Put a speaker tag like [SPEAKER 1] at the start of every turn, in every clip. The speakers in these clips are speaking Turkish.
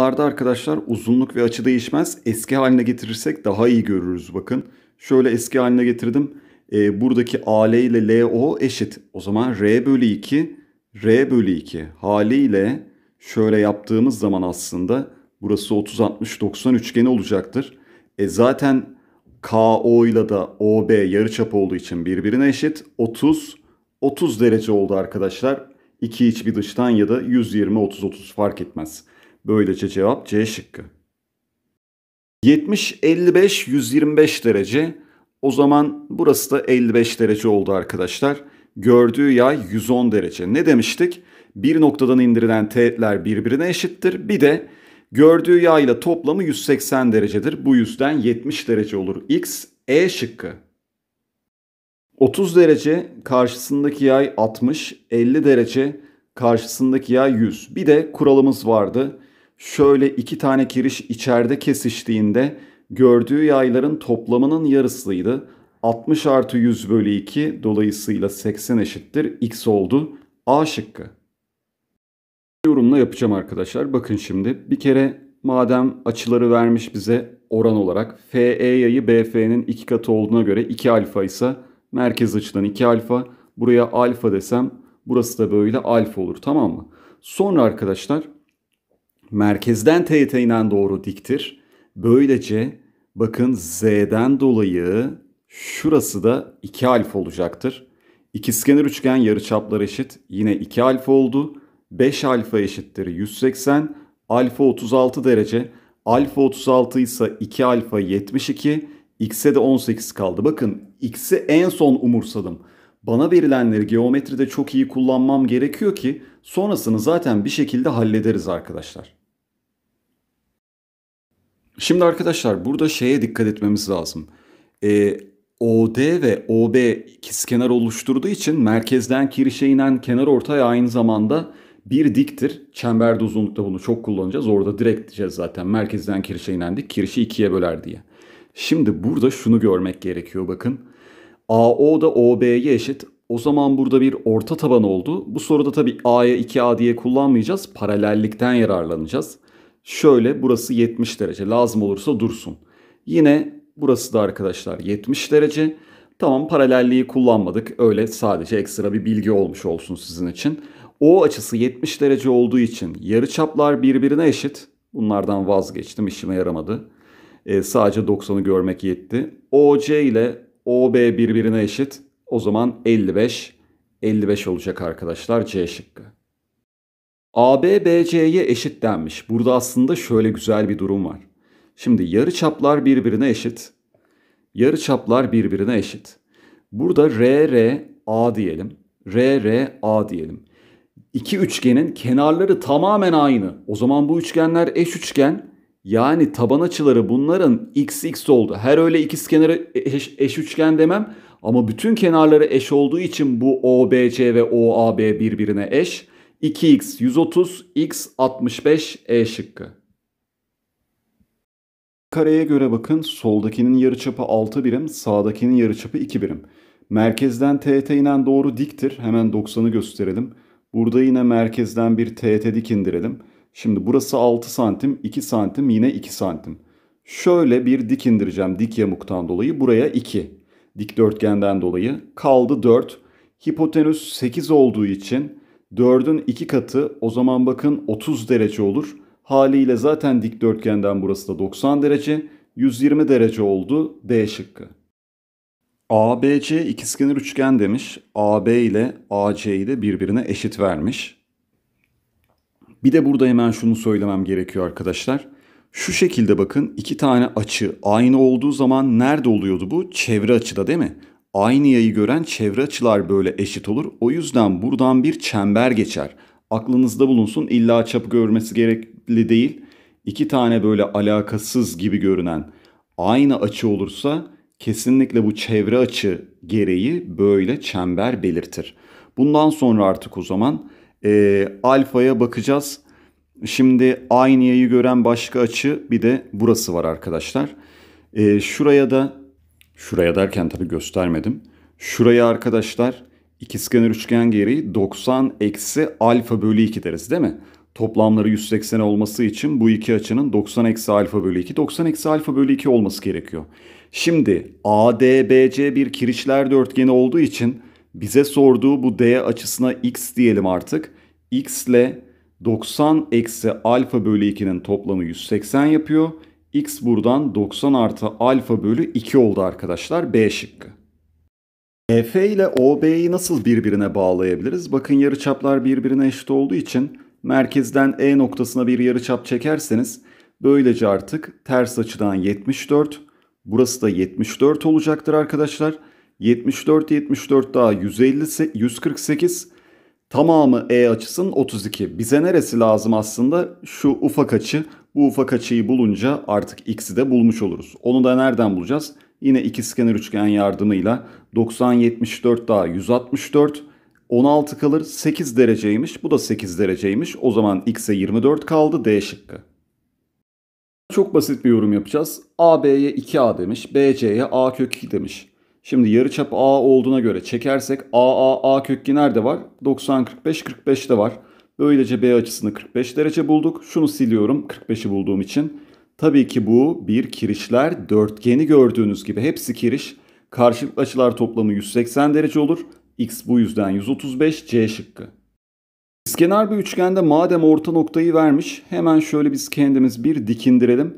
[SPEAKER 1] Larda arkadaşlar uzunluk ve açı değişmez. Eski haline getirirsek daha iyi görürüz bakın. Şöyle eski haline getirdim. E, buradaki AL ile LO eşit. O zaman R bölü 2, R bölü 2 haliyle şöyle yaptığımız zaman aslında burası 30-60-90 üçgeni olacaktır. E zaten KO ile de OB yarıçap olduğu için birbirine eşit. 30 30 derece oldu arkadaşlar. İki iç bir dıştan ya da 120 30 30 fark etmez. Böylece cevap C şıkkı. 70, 55, 125 derece. O zaman burası da 55 derece oldu arkadaşlar. Gördüğü yay 110 derece. Ne demiştik? Bir noktadan indirilen teğetler birbirine eşittir. Bir de gördüğü yayla toplamı 180 derecedir. Bu yüzden 70 derece olur. X, E şıkkı. 30 derece karşısındaki yay 60, 50 derece karşısındaki yay 100. Bir de kuralımız vardı şöyle iki tane kiriş içeride kesiştiğinde gördüğü yayların toplamının yarısıydı. 60 artı 100 bölü 2 dolayısıyla 80 eşittir x oldu. A şıkkı. Yorumla yapacağım arkadaşlar. Bakın şimdi bir kere madem açıları vermiş bize oran olarak FE yayı BF'nin iki katı olduğuna göre 2 alfa ise merkez açıdan 2 alfa. Buraya alfa desem burası da böyle alfa olur tamam mı? Sonra arkadaşlar merkezden TYT ile doğru diktir. Böylece bakın Z'den dolayı şurası da 2 alfa olacaktır. İkizkenar üçgen yarıçaplar eşit. Yine 2 alfa oldu. 5 alfa eşittir 180. Alfa 36 derece. Alfa 36 ise 2 alfa 72. X'e de 18 kaldı. Bakın X'i en son umursadım. Bana verilenleri geometride çok iyi kullanmam gerekiyor ki sonrasını zaten bir şekilde hallederiz arkadaşlar. Şimdi arkadaşlar burada şeye dikkat etmemiz lazım. E, ee, OD ve OB kenar oluşturduğu için merkezden kirişe inen kenar ortay aynı zamanda bir diktir. Çemberde uzunlukta bunu çok kullanacağız. Orada direkt diyeceğiz zaten. Merkezden kirişe inen dik. Kirişi şey ikiye böler diye. Şimdi burada şunu görmek gerekiyor bakın. AO da OB'ye eşit. O zaman burada bir orta taban oldu. Bu soruda tabii A'ya 2A diye kullanmayacağız. Paralellikten yararlanacağız. Şöyle burası 70 derece lazım olursa dursun. Yine burası da arkadaşlar 70 derece. Tamam paralelliği kullanmadık. Öyle sadece ekstra bir bilgi olmuş olsun sizin için. O açısı 70 derece olduğu için yarıçaplar birbirine eşit. Bunlardan vazgeçtim işime yaramadı. E, sadece 90'ı görmek yetti. OC ile OB birbirine eşit. O zaman 55 55 olacak arkadaşlar C şıkkı. AB BC'ye eşit denmiş. Burada aslında şöyle güzel bir durum var. Şimdi yarı çaplar birbirine eşit. Yarı çaplar birbirine eşit. Burada RRa diyelim. RRa diyelim. İki üçgenin kenarları tamamen aynı. O zaman bu üçgenler eş üçgen. Yani taban açıları bunların x x oldu. Her öyle ikiz kenarı eş, eş üçgen demem ama bütün kenarları eş olduğu için bu OBC ve OAB birbirine eş. 2x 130, x 65 E şıkkı. Kareye göre bakın soldakinin yarıçapı 6 birim, sağdakinin yarıçapı 2 birim. Merkezden TT inen doğru diktir. Hemen 90'ı gösterelim. Burada yine merkezden bir TT dik indirelim. Şimdi burası 6 santim, 2 santim yine 2 santim. Şöyle bir dik indireceğim dik yamuktan dolayı. Buraya 2. Dikdörtgenden dolayı. Kaldı 4. Hipotenüs 8 olduğu için 4'ün 2 katı o zaman bakın 30 derece olur. Haliyle zaten dikdörtgenden burası da 90 derece. 120 derece oldu D şıkkı. ABC ikizkenar üçgen demiş. AB ile AC'yi de birbirine eşit vermiş. Bir de burada hemen şunu söylemem gerekiyor arkadaşlar. Şu şekilde bakın iki tane açı aynı olduğu zaman nerede oluyordu bu? Çevre açıda değil mi? aynı yayı gören çevre açılar böyle eşit olur. O yüzden buradan bir çember geçer. Aklınızda bulunsun illa çapı görmesi gerekli değil. İki tane böyle alakasız gibi görünen aynı açı olursa kesinlikle bu çevre açı gereği böyle çember belirtir. Bundan sonra artık o zaman e, alfaya bakacağız. Şimdi aynı yayı gören başka açı bir de burası var arkadaşlar. E, şuraya da Şuraya derken tabi göstermedim. Şuraya arkadaşlar ikizkenar üçgen gereği 90 eksi alfa bölü 2 deriz değil mi? Toplamları 180 olması için bu iki açının 90 eksi alfa bölü 2, 90 eksi alfa bölü 2 olması gerekiyor. Şimdi ADBC bir kirişler dörtgeni olduğu için bize sorduğu bu D açısına x diyelim artık. x ile 90 eksi alfa bölü 2'nin toplamı 180 yapıyor x buradan 90 artı alfa bölü 2 oldu arkadaşlar B şıkkı. EF ile OB'yi nasıl birbirine bağlayabiliriz? Bakın yarıçaplar birbirine eşit olduğu için merkezden E noktasına bir yarıçap çekerseniz böylece artık ters açıdan 74, burası da 74 olacaktır arkadaşlar. 74 74 daha 150 148 tamamı E açısının 32. Bize neresi lazım aslında? Şu ufak açı bu ufak açıyı bulunca artık x'i de bulmuş oluruz. Onu da nereden bulacağız? Yine ikizkenar üçgen yardımıyla 90 74 daha 164 16 kalır 8 dereceymiş bu da 8 dereceymiş o zaman x'e 24 kaldı D şıkkı. Çok basit bir yorum yapacağız. AB'ye 2A demiş BC'ye A kök 2 demiş. Şimdi yarıçap A olduğuna göre çekersek AA A kökü nerede var? 90 45 45'te var. Böylece B açısını 45 derece bulduk. Şunu siliyorum 45'i bulduğum için. Tabii ki bu bir kirişler dörtgeni gördüğünüz gibi hepsi kiriş. Karşılıklı açılar toplamı 180 derece olur. X bu yüzden 135 C şıkkı. İskenar bir üçgende madem orta noktayı vermiş hemen şöyle biz kendimiz bir dikindirelim.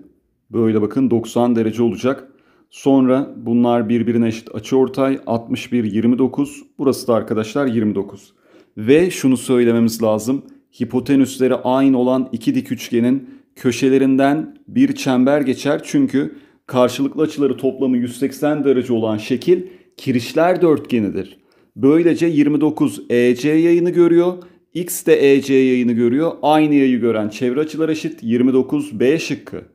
[SPEAKER 1] Böyle bakın 90 derece olacak. Sonra bunlar birbirine eşit açıortay 61 29. Burası da arkadaşlar 29. Ve şunu söylememiz lazım hipotenüsleri aynı olan iki dik üçgenin köşelerinden bir çember geçer. Çünkü karşılıklı açıları toplamı 180 derece olan şekil kirişler dörtgenidir. Böylece 29 EC yayını görüyor. X de EC yayını görüyor. Aynı yayı gören çevre açılar eşit 29 B şıkkı.